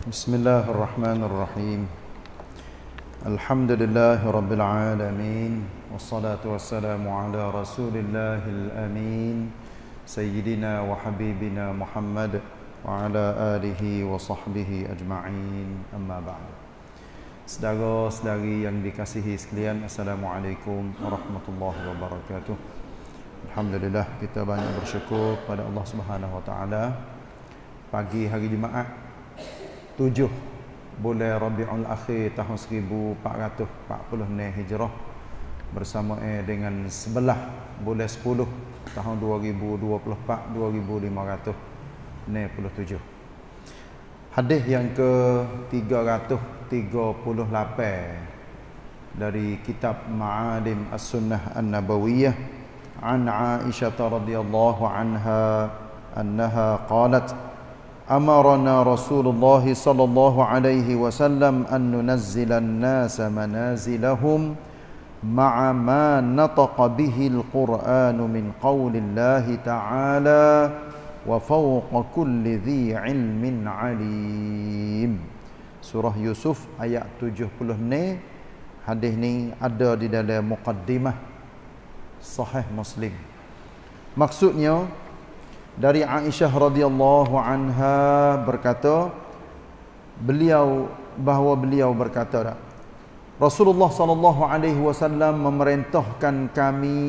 Bismillahirrahmanirrahim Alhamdulillahi Rabbil Alamin Wassalatu wassalamu ala Rasulillahil Amin Sayyidina wa Habibina Muhammad Wa ala alihi wa sahbihi ajma'in Amma ba'du Sedara-sedari yang dikasihi sekalian Assalamualaikum warahmatullahi wabarakatuh Alhamdulillah kita banyak bersyukur pada Allah Subhanahu Wa Taala. Pagi hari Jumaat Tujuh bulan Rabiul Akhir tahun 1446 Hijrah bersama eh, dengan sebelah bulan 10 tahun 2024 2527 Hadis yang ke 338 dari kitab Ma'alim As-Sunnah An-Nabawiyah An Aisyah radhiyallahu anha annaha qalat أمرنا رسول الله صلى الله عليه وسلم أن ننزل الناس منازلهم مع ما نطق به القرآن من قول الله تعالى وفوق كل ذي علم عليم سورة يوسف آية 76 hadis ni ada di dalam muqaddimah sahih muslim maksudnya dari Aisyah radhiyallahu anha berkata beliau bahawa beliau berkata Rasulullah sallallahu alaihi wasallam memerintahkan kami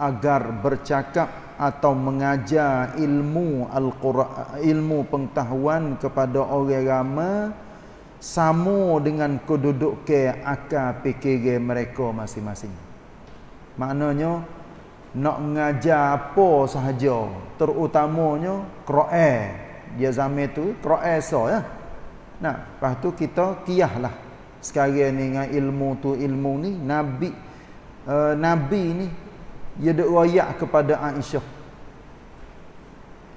agar bercakap atau mengajar ilmu al-Quran ilmu pengetahuan kepada orang ramai sama dengan kedudukan akal fikir mereka masing-masing. Maknanya nak ngajar apa sahaja terutamanya qira'a dia zaman tu qira'a so ya nah lepas tu kita lah sekarang ni dengan ilmu tu ilmu ni nabi uh, nabi ni dia dak royak kepada Aisyah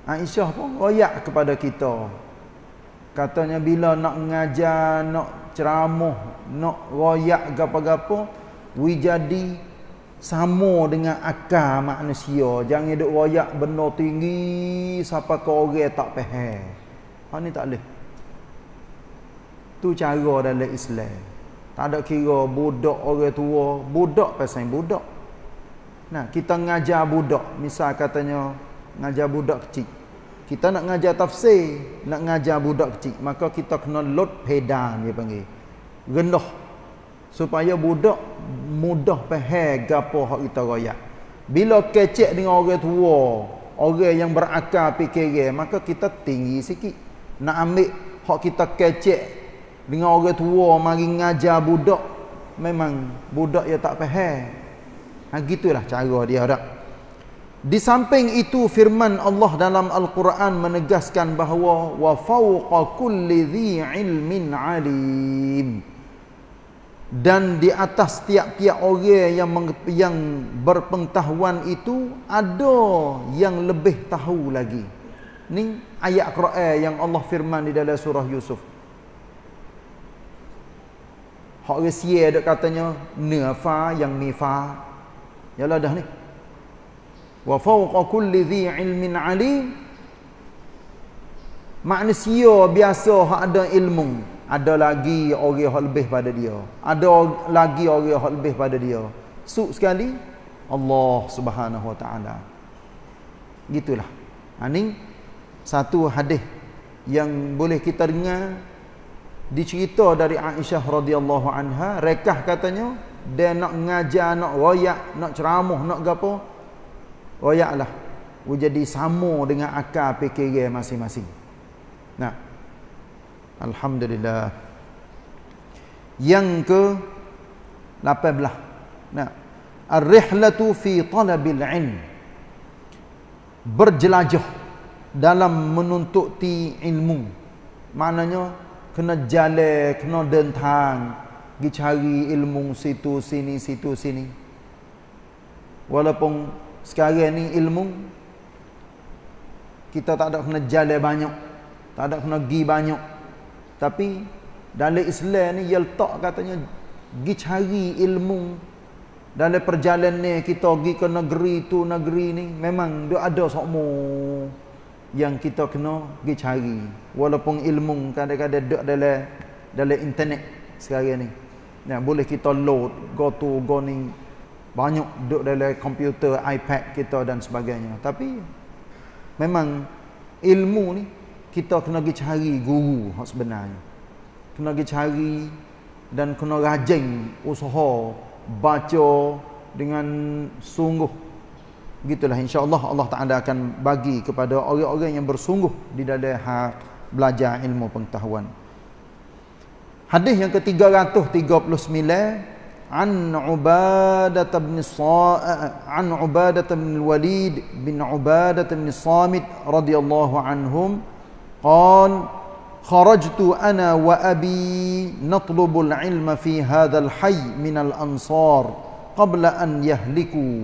Aisyah pun royak kepada kita katanya bila nak ngajar nak ceramah nak royak gapo-gapo wi sama dengan akal manusia jangan duk royak benda tinggi siapa ke orang tak faham ha ni tak leh tu cara dalam Islam tak ada kira budak orang tua budak pasal budak nah kita ngajar budak misal katanya ngajar budak kecil kita nak ngajar tafsir nak ngajar budak kecil maka kita kena lot pedan dia panggil rendah supaya budak mudah faham gapo hak kita raya. Bila kecek dengan orang tua, orang yang berakal fikiran, maka kita tinggi sikit. Nak ambil hak kita kecek dengan orang tua mari ngajar budak, memang budak ya tak faham. Ha gitulah cara dia dak. Di samping itu firman Allah dalam Al-Quran menegaskan bahawa wa fauqa kulli dhi'il min 'alim dan di atas tiap-tiap orang yang yang berpengetahuan itu ada yang lebih tahu lagi ni ayat Quran yang Allah firman di dalam surah Yusuf hak resia dak katanya nafa yang nifa yalah dah ni wa fawqa kulli dhi ilmin alim manusia biasa hak ada ilmu ada lagi orang yang lebih pada dia ada lagi orang yang lebih pada dia suk sekali Allah Subhanahu wa taala gitulah ani ha, satu hadis yang boleh kita dengar dicerita dari Aisyah radhiyallahu anha rekah katanya dia nak ngajar nak royak nak ceramah nak gapo royaklah jadi sama dengan akal fikir masing-masing nah Alhamdulillah. Yang ke 18. Nah, ar-rihlatu fi talabil ilm. Berjelajah dalam menuntut ilmu. Maknanya kena jalan, kena dentang, pergi cari ilmu situ sini situ sini. Walaupun sekarang ni ilmu kita tak ada kena jalan banyak, tak ada kena pergi banyak. Tapi dalam Islam ni yel tak katanya gi cari ilmu dalam perjalanan ni kita pergi ke negeri tu negeri ni memang dia ada sokmo yang kita kena pergi cari walaupun ilmu kadang-kadang dok dalam dalam internet sekarang ni nah, boleh kita load go to go ni banyak dok dalam komputer iPad kita dan sebagainya tapi memang ilmu ni kita kena pergi cari guru hak sebenarnya. Kena pergi cari dan kena rajin usaha baca dengan sungguh. Gitulah insya-Allah Allah Taala akan bagi kepada orang-orang yang bersungguh di dalam hak belajar ilmu pengetahuan. Hadis yang ke-339 عن عبادة بن صا عن عبادة بن الوليد بن عبادة بن صامت رضي الله قال خرجت أنا وأبي نطلب العلم في هذا الحي من الأنصار قبل أن يهلكوا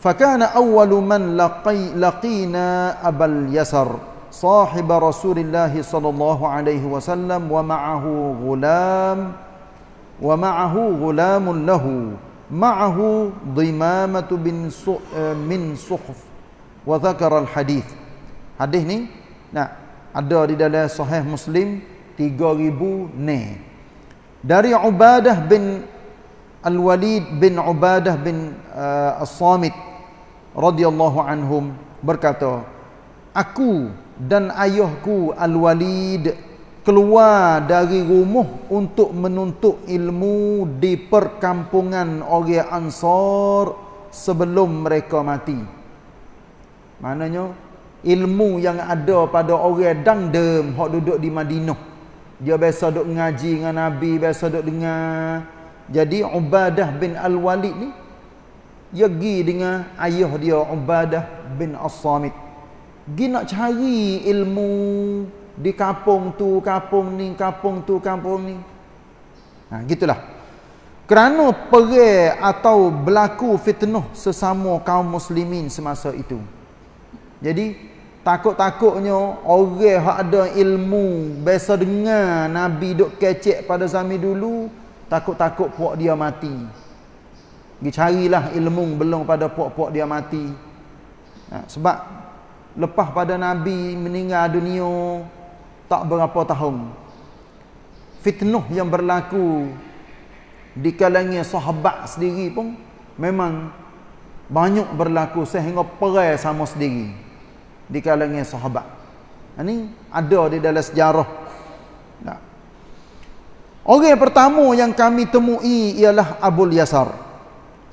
فكان أول من لقي لقينا أبا اليسر صاحب رسول الله صلى الله عليه وسلم ومعه غلام ومعه غلام له معه ضمامة بن من صحف وذكر الحديث حديث نعم ada di dalam sahih Muslim 3000 ne. Dari Ubadah bin Al-Walid bin Ubadah bin uh, As-Samit radhiyallahu anhum berkata, aku dan ayahku Al-Walid keluar dari rumah untuk menuntut ilmu di perkampungan orang Ansar sebelum mereka mati. Maknanya ilmu yang ada pada orang dangdem hok duduk di Madinah. Dia biasa duduk ngaji dengan Nabi, biasa duduk dengar. Jadi Ubadah bin Al-Walid ni dia pergi dengan ayah dia Ubadah bin As-Samit. Gi nak cari ilmu di kampung tu, kampung ni, kampung tu, kampung ni. Ha gitulah. Kerana perang atau berlaku fitnah sesama kaum muslimin semasa itu. Jadi Takut-takutnya orang hak ada ilmu, biasa dengar Nabi duk kecek pada zaman dulu, takut-takut puak dia mati. Gi carilah ilmu belum pada puak-puak dia mati. Ha, sebab lepas pada Nabi meninggal dunia tak berapa tahun. Fitnah yang berlaku di kalangan sahabat sendiri pun memang banyak berlaku sehingga perai sama sendiri di kalangan sahabat. Ini ada di dalam sejarah. Nah. Orang pertama yang kami temui ialah Abu Yasar.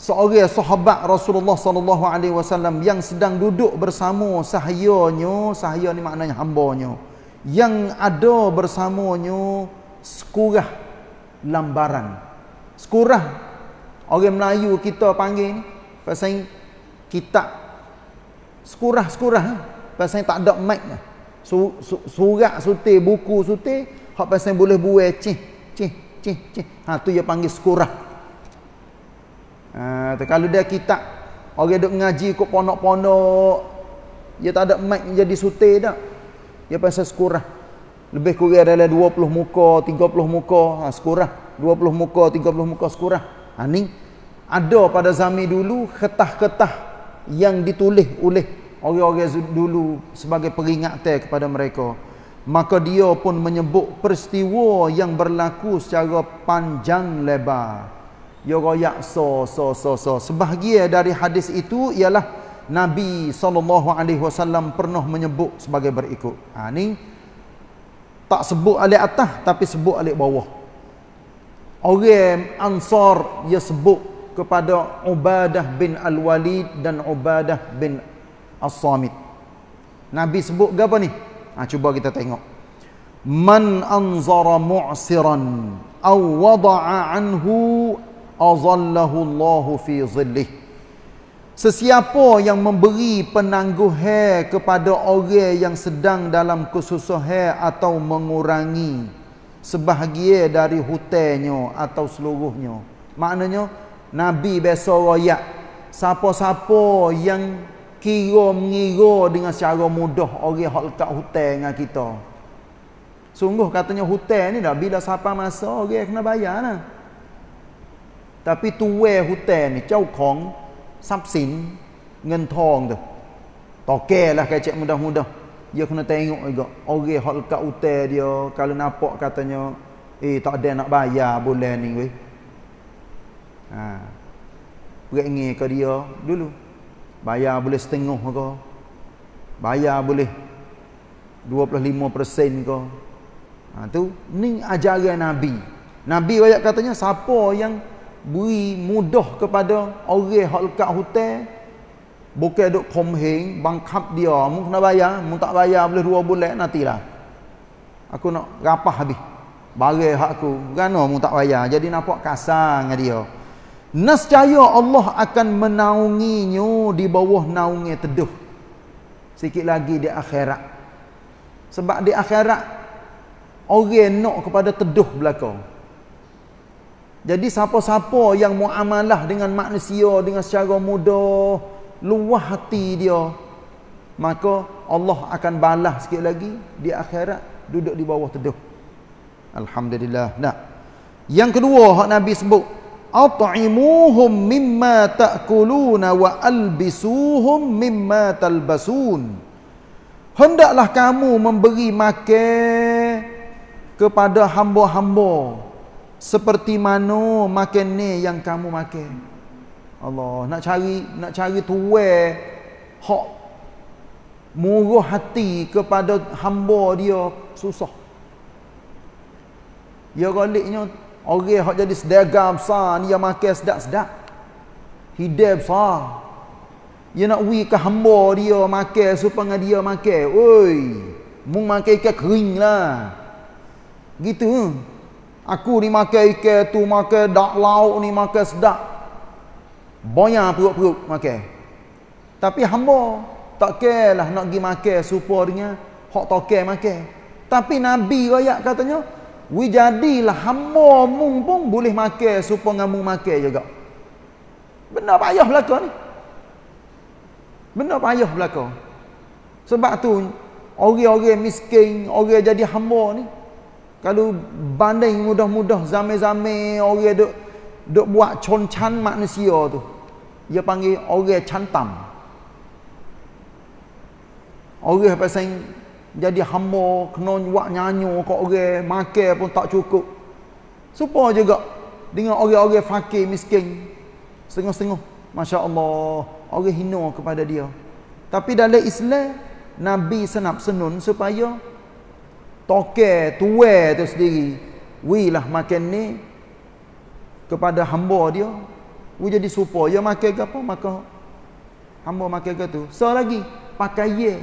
Seorang sahabat Rasulullah sallallahu alaihi wasallam yang sedang duduk bersama sahayanya, sahaya ni maknanya hambanya, yang ada bersamanya sekurah lambaran. Sekurah orang Melayu kita panggil ni pasal kitab sekurah-sekurah pasal tak ada mic lah. su, su, surat buku sutir hak pasal boleh buai cih cih cih cih ha tu dia panggil skurah ha, kalau dia kitab orang duk ngaji ikut ponok-ponok dia tak ada mic jadi sutir dah dia pasal skurah lebih kurang dalam 20 muka 30 muka ha, skurah 20 muka 30 muka skurah ha, ni ada pada zaman dulu ketah-ketah yang ditulis oleh orang-orang dulu sebagai peringatan kepada mereka maka dia pun menyebut peristiwa yang berlaku secara panjang lebar ya royak so so so so sebahagian dari hadis itu ialah Nabi SAW pernah menyebut sebagai berikut ha, ni tak sebut alai atas tapi sebut alai bawah orang ansar ia sebut kepada Ubadah bin Al-Walid dan Ubadah bin as-samit. Nabi sebut apa ni? Ha, cuba kita tengok. Man anzara mu'siran aw wada'a anhu azallahu Allah fi zillih. Sesiapa yang memberi penangguhan kepada orang yang sedang dalam kesusahan atau mengurangi sebahagia dari hutenyo atau seluruhnya. Maknanya Nabi besok royak siapa-siapa yang kira mengira dengan secara mudah orang hak letak hutan dengan kita. Sungguh katanya hutan ni dah bila siapa masa orang kena bayar lah. Tapi tuwe hutan ni jauh kong sapsin dengan tong tu. Toke lah kacik mudah-mudah. Dia kena tengok juga orang hak letak hutan dia kalau nampak katanya eh tak ada nak bayar boleh ni weh. Ha. Berengi ke dia dulu bayar boleh setengah ke bayar boleh 25% ke ha tu ni ajaran nabi nabi banyak katanya siapa yang beri mudah kepada orang yang dekat hotel bukan duk komheng bangkap dia mung nak bayar mung tak bayar boleh dua bulan nanti lah. aku nak rapah habis barang hak aku gano mung tak bayar jadi nampak kasar dengan dia Nascaya Allah akan menaunginya di bawah naungnya teduh. Sikit lagi di akhirat. Sebab di akhirat, orang nak kepada teduh belakang. Jadi siapa-siapa yang muamalah dengan manusia, dengan secara mudah, luah hati dia, maka Allah akan balas sikit lagi di akhirat duduk di bawah teduh. Alhamdulillah. Nah. Yang kedua, Nabi sebut, at'imuhum mimma ta'kuluna wa albisuhum mimma talbasun hendaklah kamu memberi makan kepada hamba-hamba seperti mana makan ni yang kamu makan Allah nak cari nak cari tuwe hak murah hati kepada hamba dia susah ya galiknya Orang hok jadi sedega besar ni yang makan sedap-sedap. Hidup besar. Dia nak wi ke hamba dia makan supaya dia makan. Oi, mung makan ikan kering lah. Gitu. Aku ni makan ikan tu makan dak lauk ni makan sedap. banyak perut-perut makan. Tapi hamba tak kelah nak pergi makan supaya dia hok tokek makan. Tapi Nabi royak katanya, wi jadilah hamba mu pun boleh makan supaya ngamu makan juga benar payah belaka ni benar payah belaka sebab tu orang-orang miskin orang jadi hamba ni kalau banding mudah-mudah zaman-zaman orang duk duk buat concan manusia tu dia panggil orang cantam orang pasang jadi hamba kena buat nyanyu, kat orang makan pun tak cukup supaya juga dengan orang-orang fakir miskin setengah-setengah masya-Allah orang hina kepada dia tapi dalam Islam nabi senap senun supaya toke tua tu sendiri wilah makan ni kepada hamba dia wu jadi supaya makan apa maka hamba makan ke tu so lagi pakai ye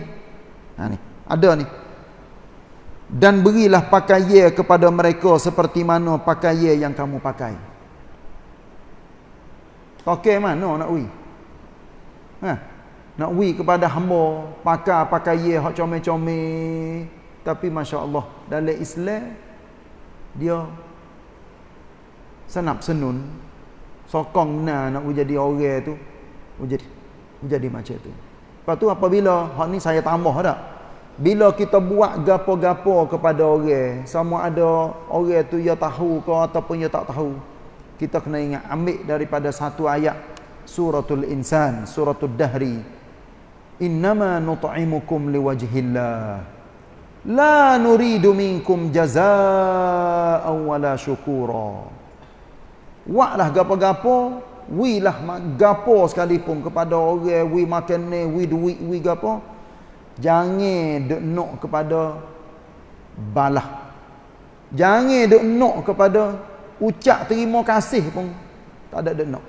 ha ni ada ni dan berilah pakaian kepada mereka seperti mana pakaian yang kamu pakai pakai mana nak ui ha? nak ui kepada hamba pakai pakaian hak comel-comel tapi masya Allah dalam Islam dia senap senun sokong na nak jadi orang tu jadi jadi macam tu lepas tu apabila hak ni saya tambah dah bila kita buat gapo-gapo kepada orang sama ada orang tu ya tahu ke ataupun ya tak tahu kita kena ingat ambil daripada satu ayat suratul insan suratul dahri innama nut'imukum liwajhillah la nuridu minkum jazaa'a wala syukura Wahlah gapo-gapo wilah gapo sekalipun kepada orang wi makan ni wi duit wi gapo jangan duk nok kepada balah jangan duk nok kepada ucap terima kasih pun tak ada duk nok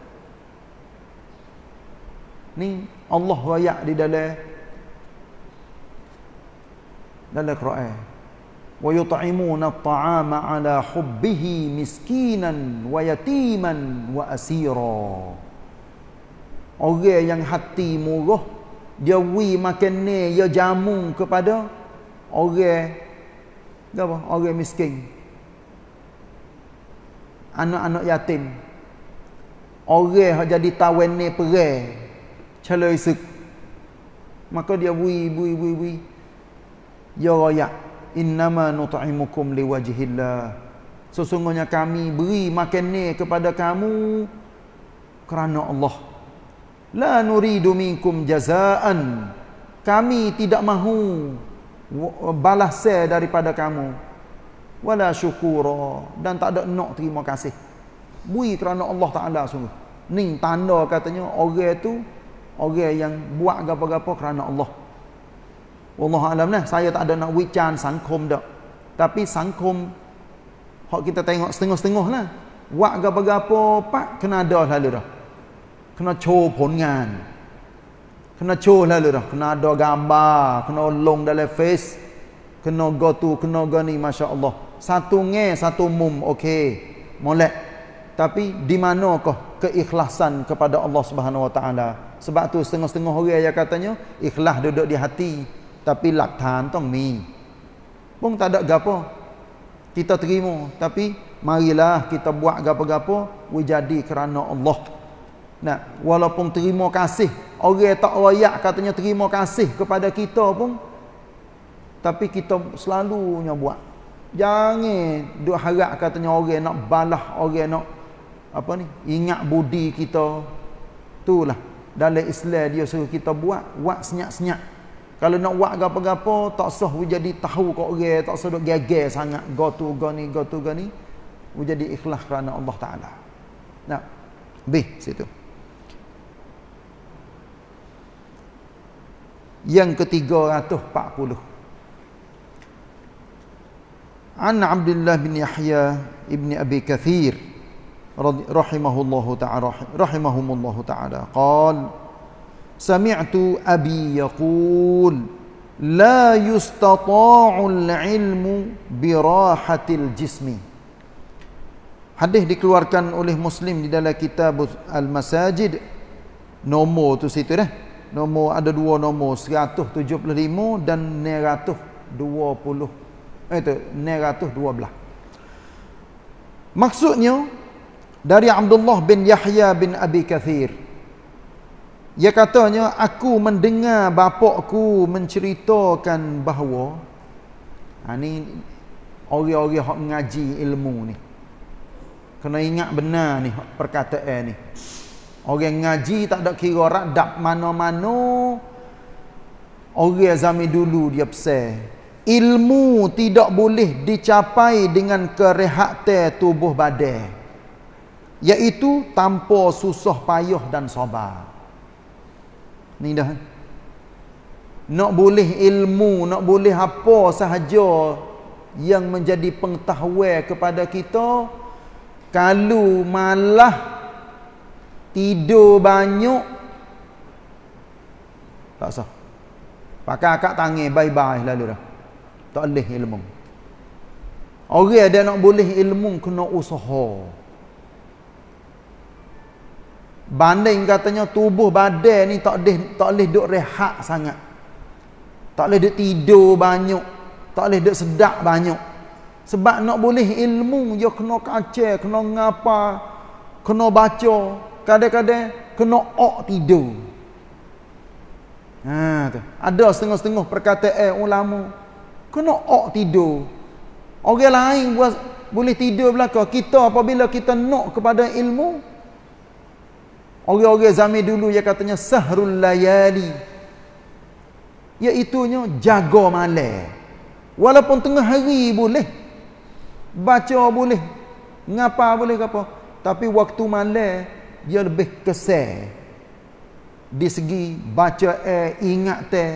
ni Allah raya di dalam dalam Quran ويطعمون hubbihi miskinan حبه مسكينا wa واسيرا orang yang hati murah dia wi makan ni dia jamu kepada orang apa orang miskin anak-anak yatim orang yang jadi tawen ni perang celoi sek maka dia wi wi wi wi ya raya innama nut'imukum liwajhillah sesungguhnya kami beri makan ni kepada kamu kerana Allah La nuridu minkum jazaan. Kami tidak mahu balasan daripada kamu. Wala syukura dan tak ada nak terima kasih. Bui kerana Allah Taala sungguh. Ni tanda katanya orang tu orang yang buat gapo-gapo kerana Allah. Wallahu alam lah saya tak ada nak wican sangkom dak. Tapi sangkom hak kita tengok setengah-setengah lah. Buat gapo-gapo pak kena ada lalu dah kena show pun ngan kena show lah lho kena ada gambar kena long dalam face kena go tu kena go ni Masya Allah satu nge satu mum ok molek tapi di mana kau keikhlasan kepada Allah Subhanahu Wa Taala? sebab tu setengah-setengah hari ayah katanya ikhlas duduk di hati tapi laktan tong mi pun tak ada gapo kita terima tapi marilah kita buat gapo-gapo wujadi kerana Allah Nah, walaupun terima kasih orang tak royak katanya terima kasih kepada kita pun tapi kita selalunya buat jangan duk harap katanya orang nak balah orang nak apa ni ingat budi kita itulah dalam Islam dia suruh kita buat buat senyap-senyap kalau nak buat gapo-gapo tak usah jadi tahu kat orang tak usah duk gegel sangat go to go ni go to go ni jadi ikhlas kerana Allah taala nah bih situ yang ke-340 An Abdullah bin Yahya ibni Abi Kathir rahimahullahu ta'ala rahimahumullahu ta'ala qal sami'tu abi yaqul la yustata'ul ilmu bi rahatil jismi hadis dikeluarkan oleh muslim di dalam kitab al masajid nomor tu situ dah eh? nombor ada dua nombor 175 dan 920 eh tu 912 maksudnya dari Abdullah bin Yahya bin Abi Kathir ia katanya aku mendengar bapakku menceritakan bahawa ha, ni orang-orang yang mengaji ilmu ni kena ingat benar ni perkataan ni Orang ngaji tak ada kira radab mana-mana. Orang zaman dulu dia pesan. Ilmu tidak boleh dicapai dengan kerehatan tubuh badan. Iaitu tanpa susah payah dan sabar. Ni dah. Nak boleh ilmu, nak boleh apa sahaja yang menjadi pengetahuan kepada kita. Kalau malah tidur banyak tak sah pakai akak tangi bye bye lalu dah tak boleh ilmu orang ada nak boleh ilmu kena usaha banding katanya tubuh badan ni tak boleh tak boleh duduk rehat sangat tak boleh duduk tidur banyak tak boleh duduk sedap banyak sebab nak boleh ilmu dia ya kena kaca kena ngapa kena baca kadang-kadang kena ok tidur ha, tu. ada setengah-setengah perkataan eh, ulama kena ok tidur orang lain buat, boleh tidur belaka kita apabila kita nak kepada ilmu orang-orang zamir dulu yang katanya sahrul layali iaitunya jaga malam walaupun tengah hari boleh baca boleh ngapa boleh apa tapi waktu malam dia lebih kesal di segi baca eh ingat teh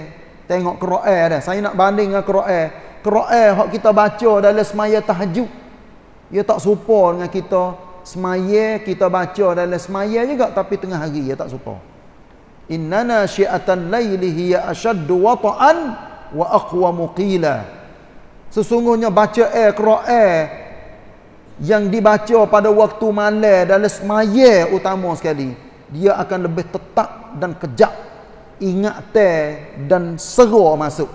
tengok qiraat dah saya nak banding dengan qiraat qiraat hak kita baca dalam semaya tahajud dia tak serupa dengan kita semaya kita baca dalam semaya juga tapi tengah hari dia tak serupa innana syi'atan laili hiya ashaddu wata'an wa aqwa muqila sesungguhnya baca eh qiraat yang dibaca pada waktu malam dalam semaya utama sekali dia akan lebih tetap dan kejap ingat ingatan dan seru masuk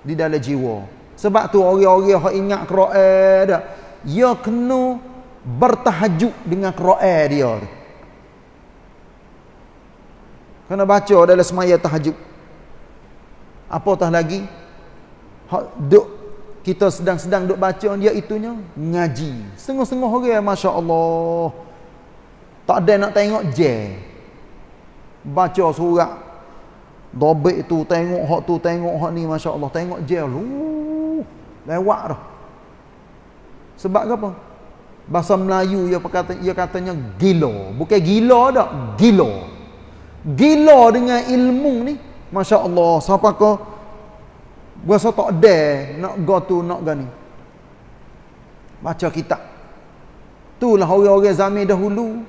di dalam jiwa sebab tu orang-orang yang ingat Quran dah ia kena bertahajud dengan Quran dia tu kena baca dalam semaya tahajud tah lagi hak duk kita sedang-sedang duk baca dia itunya ngaji setengah-setengah orang ya, masya-Allah tak ada nak tengok je baca surat dobek tu tengok hak tu tengok hak ni masya-Allah tengok je lu lewat dah sebab apa bahasa Melayu dia kata dia katanya gila bukan gila dak gila gila dengan ilmu ni masya-Allah siapa kau Berasa tak ada nak go tu, nak go Baca kitab. Itulah orang-orang zaman dahulu.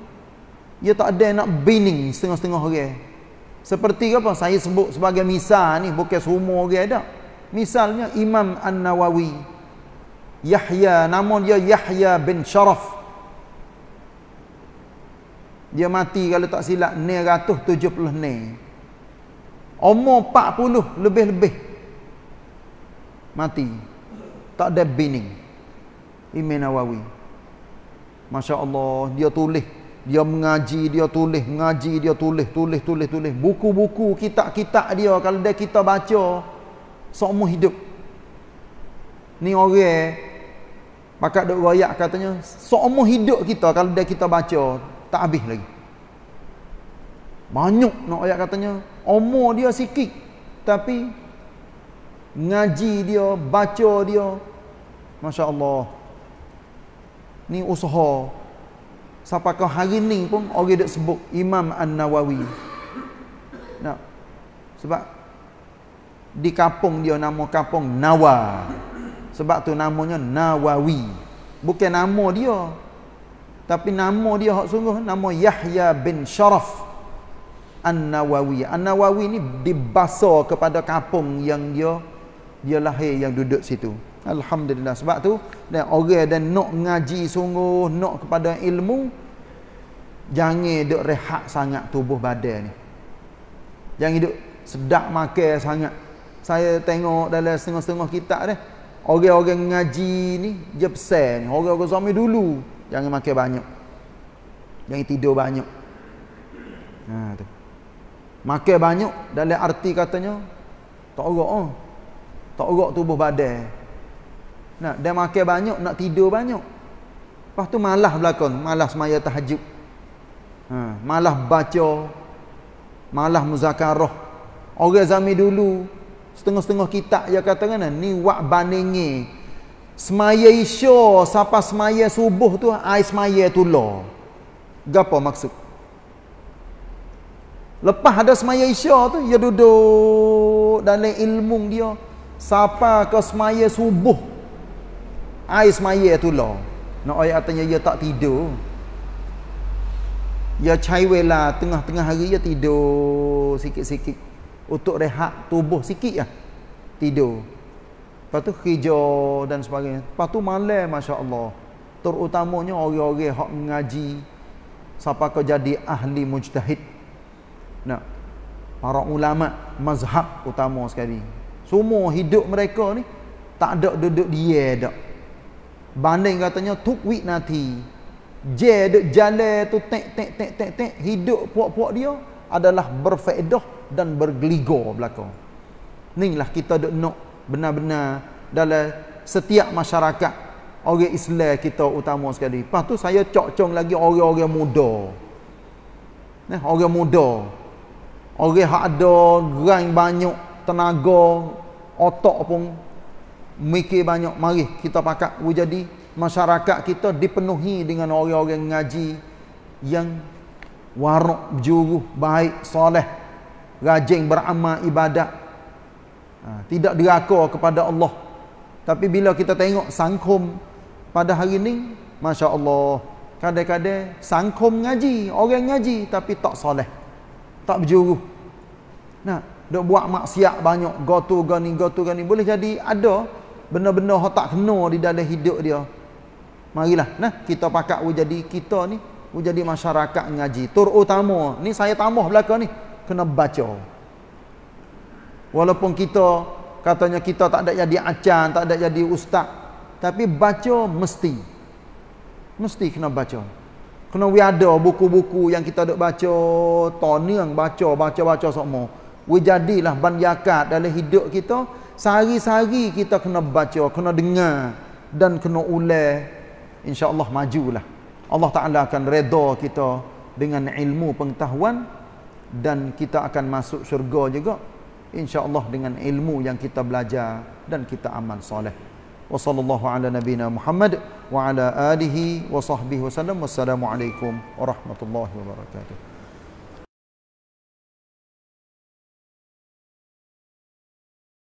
Dia tak ada nak bining setengah-setengah orang. Seperti apa? Saya sebut sebagai misal ni. Bukan semua orang ada Misalnya Imam An-Nawawi. Yahya. Nama dia Yahya bin Sharaf. Dia mati kalau tak silap. Ni ratus tujuh puluh ni. Umur empat puluh lebih-lebih mati tak ada bining Imam Nawawi masya-Allah dia tulis dia mengaji dia tulis mengaji dia tulis tulis tulis tulis buku-buku kitab-kitab dia kalau dia kita baca seumur hidup ni orang pakat eh, dok royak katanya seumur hidup kita kalau dia kita baca tak habis lagi banyak nak ayat katanya umur dia sikit tapi ngaji dia, baca dia. Masya-Allah. Ni usaha. Sampai ke hari ni pun orang dak sebut Imam An-Nawawi. Nah. Sebab di kampung dia nama kampung Nawa. Sebab tu namanya Nawawi. Bukan nama dia. Tapi nama dia hak sungguh nama Yahya bin Sharaf An-Nawawi. An-Nawawi ni dibasa kepada kampung yang dia dia lahir yang duduk situ alhamdulillah sebab tu dan orang dan nak ngaji sungguh nak kepada ilmu jangan duk rehat sangat tubuh badan ni jangan duk sedap makan sangat saya tengok dalam setengah-setengah kitab ni, orang-orang ngaji ni dia besar ni orang-orang zaman dulu jangan makan banyak jangan tidur banyak ha tu makan banyak dalam arti katanya tak ora oh. Tak urut tubuh badan. Nak dia makan banyak, nak tidur banyak. Lepas tu malas belakon, malas maya tahajud. Ha, malas baca, malas muzakarah. Orang zami dulu, setengah-setengah kitab dia kata kan, ni wak baningi. Semaya isya, siapa semaya subuh tu, air semaya tu lah. Gapa maksud? Lepas ada semaya isya tu, dia duduk dalam ilmu dia. Sapa ke semaya subuh Air semaya tu lah Nak ayat katanya ia tak tidur Ya caiwela tengah-tengah hari ya tidur sikit-sikit untuk rehat tubuh sikit lah. Tidur. Lepas tu hijau dan sebagainya. Lepas tu malam masya-Allah. Terutamanya orang-orang hok mengaji sapa kau jadi ahli mujtahid. Nah. Para ulama mazhab utama sekali. Semua hidup mereka ni tak ada duduk dia dak. Banding katanya tuk wit nanti. Je duk jalan tu tek tek tek tek tek hidup puak-puak dia adalah berfaedah dan bergeligo belaka. Ninglah kita duk nak benar-benar dalam setiap masyarakat orang Islam kita utama sekali. Lepas tu saya cocong lagi orang-orang muda. Nah, orang muda. Orang hak ada gerang banyak tenaga, otak pun mikir banyak. Mari kita pakat wujudi masyarakat kita dipenuhi dengan orang-orang ngaji yang waruk juruh baik soleh rajin beramal ibadat ha, tidak diraka kepada Allah tapi bila kita tengok sangkum pada hari ini Masya Allah kadang-kadang sangkum ngaji orang ngaji tapi tak soleh tak berjuruh nah Duk buat maksiat banyak. Gotu gani, gotu gani. Boleh jadi ada benda-benda yang tak kena di dalam hidup dia. Marilah. Nah, kita pakat jadi kita ni. Jadi masyarakat ngaji. Terutama. Ni saya tambah belakang ni. Kena baca. Walaupun kita katanya kita tak ada jadi acan, tak ada jadi ustaz. Tapi baca mesti. Mesti kena baca. Kena ada buku-buku yang kita ada baca. Tahun yang baca, baca-baca semua. We Wajadilah banyakat dalam hidup kita Sehari-sehari kita kena baca Kena dengar Dan kena ulai InsyaAllah majulah Allah Ta'ala akan reda kita Dengan ilmu pengetahuan Dan kita akan masuk syurga juga InsyaAllah dengan ilmu yang kita belajar Dan kita aman soleh Wa sallallahu ala nabina Muhammad Wa ala alihi wa sahbihi wa sallam Wassalamualaikum warahmatullahi wabarakatuh